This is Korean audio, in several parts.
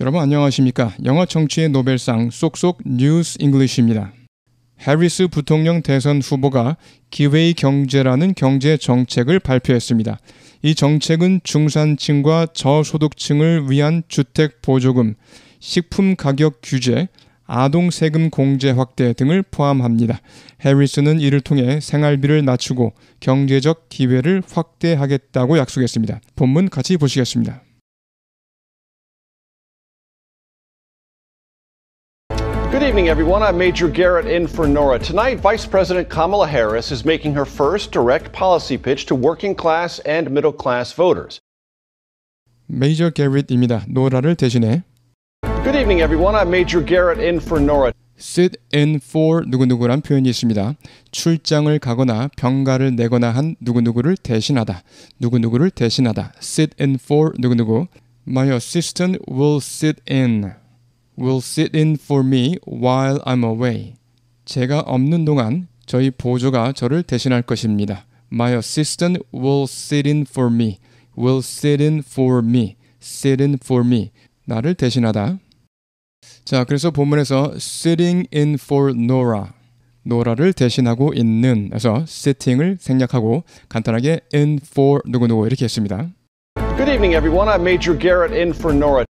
여러분 안녕하십니까? 영어 청취의 노벨상 쏙쏙 뉴스 잉글리시입니다. 해리스 부통령 대선 후보가 기회의 경제라는 경제 정책을 발표했습니다. 이 정책은 중산층과 저소득층을 위한 주택 보조금, 식품 가격 규제, 아동 세금 공제 확대 등을 포함합니다. 해리스는 이를 통해 생활비를 낮추고 경제적 기회를 확대하겠다고 약속했습니다. 본문 같이 보시겠습니다. Good evening, everyone. I'm Major Garrett in for Nora. Tonight, Vice President Kamala Harris is making her first direct policy pitch to working class and middle class voters. Major Garrett입니다. 노라를 대신해. Good evening, everyone. I'm Major Garrett in for Nora. sit in for 누구누구란 표현이 있습니다. 출장을 가거나 병가를 내거나 한 누구누구를 대신하다. 누구누구를 대신하다. sit in for 누구누구. My assistant will sit in. will sit in for me while I'm away. 제가 없는 동안 저희 보조가 저를 대신할 것입니다. My assistant will sit in for me. will sit in for me. sit in for me. 나를 대신하다. 자, 그래서 본문에서 sitting in for Nora. 노라를 대신하고 있는 그래서 sitting을 생략하고 간단하게 in for 누구누구 이렇게 했습니다. Good evening everyone. I'm Major Garrett in for Nora.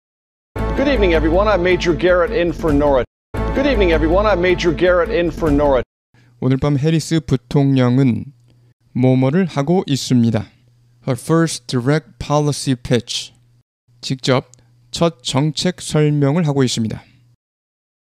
Good evening, everyone. I'm Major Garrett in for Nora. Good evening, everyone. I'm Major Garrett in for Nora. 오늘 밤 해리스 부통령은 뭐뭐를 하고 있습니다. Her first direct policy pitch. 직접 첫 정책 설명을 하고 있습니다.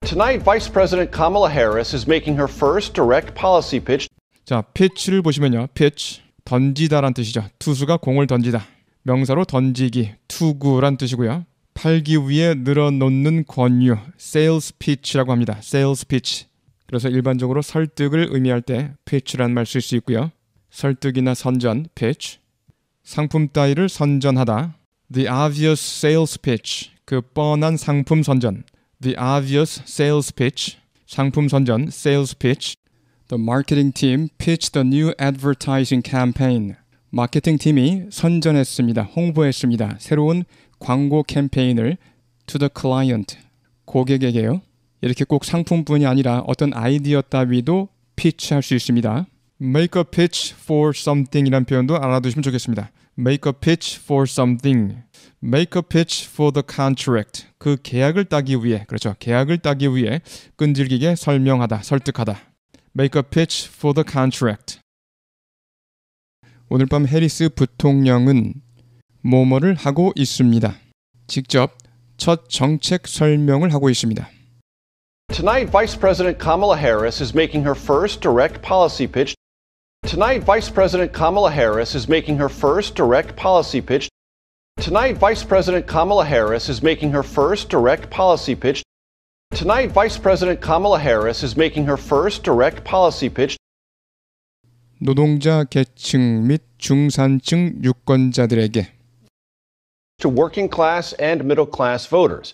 Tonight, Vice President Kamala Harris is making her first direct policy pitch. 자, pitch를 보시면요. pitch 던지다란 뜻이죠. 투수가 공을 던지다. 명사로 던지기, 투구란 뜻이고요. 팔기 위해 늘어놓는 권유, sales pitch라고 합니다. sales pitch. 그래서 일반적으로 설득을 의미할 때 p i t c h 라는말 쓸 수 있고요. 설득이나 선전, pitch. 상품 따위를 선전하다. the obvious sales pitch. 그 뻔한 상품 선전. the obvious sales pitch. 상품 선전, sales pitch. The marketing team pitched the new advertising campaign. 마케팅 팀이 선전했습니다. 홍보했습니다. 새로운 광고 캠페인을 to the client 고객에게요. 이렇게 꼭 상품뿐이 아니라 어떤 아이디어 따위도 피치할 수 있습니다. make a pitch for something이란 표현도 알아두시면 좋겠습니다. make a pitch for something, make a pitch for the contract. 그 계약을 따기 위해, 그렇죠. 계약을 따기 위해 끈질기게 설명하다, 설득하다. make a pitch for the contract. 오늘 밤 해리스 부통령은 뭐뭐를 하고 있습니다. 직접 첫 정책 설명을 하고 있습니다. Tonight, Vice President Kamala Harris is making her first direct policy pitch. Tonight, Vice President Kamala Harris is making her first direct policy pitch. Tonight, Vice President Kamala Harris is making her first direct policy pitch. Tonight, Vice President Kamala Harris is making her first direct policy pitch. 노동자 계층 및 중산층 유권자들에게 to working class and middle class voters.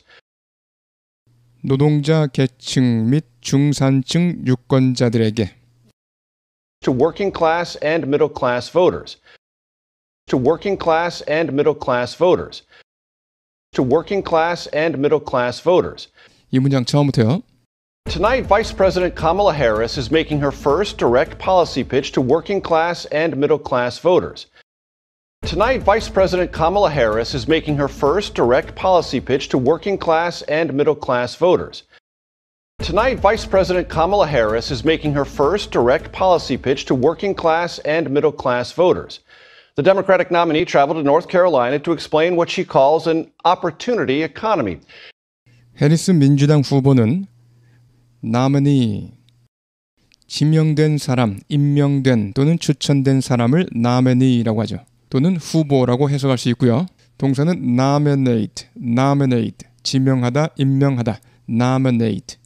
노동자 계층 및 중산층 유권자들에게 to working class and middle class voters to working class and middle class voters to working class and middle class voters 이 문장 처음부터요. Tonight, Vice President Kamala Harris is making her first direct policy pitch to working class and middle class voters. Tonight, Vice President Kamala Harris is making her first direct policy pitch to working class and middle class voters. Tonight, Vice President Kamala Harris is making her first direct policy pitch to working class and middle class voters. The Democratic nominee traveled to North Carolina to explain what she calls an opportunity economy. 해리스 민주당 후보는 nominee 지명된 사람, 임명된 또는 추천된 사람을 nominee라고 하죠. 또는 후보라고 해석할 수 있고요. 동사는 nominate, nominate, 지명하다, 임명하다, nominate,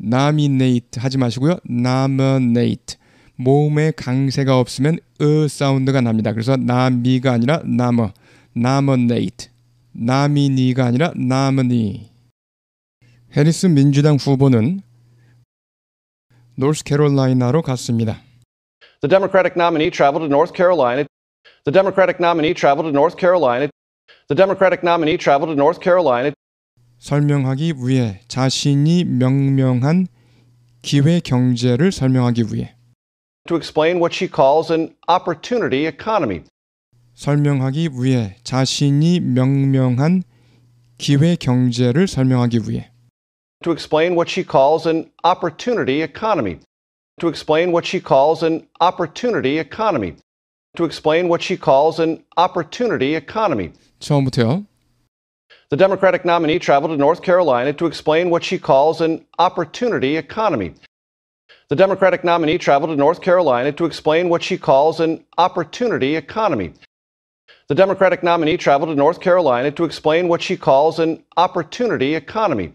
nominate 하지 마시고요. nominate. 모음에 강세가 없으면 으 사운드가 납니다. 그래서 나미가 아니라 나머, nominate, 나미니가 아니라 나머니. 해리스 민주당 후보는 노스캐롤라이나로 갔습니다. The Democratic nominee traveled to North Carolina The Democratic nominee traveled to North Carolina. The Democratic nominee traveled to North Carolina. 설명하기 위해 자신이 명명한 기회 경제를 설명하기 위해 to explain what she calls an opportunity economy. 설명하기 위해 자신이 명명한 기회 경제를 설명하기 위해 to explain what she calls an opportunity economy. To explain what she calls an opportunity economy to explain what she calls an opportunity economy. 처음부터요. The Democratic nominee traveled to North Carolina to explain what she calls an opportunity economy. The Democratic nominee traveled to North Carolina to explain what she calls an opportunity economy. The Democratic nominee traveled to North Carolina to explain what she calls an opportunity economy.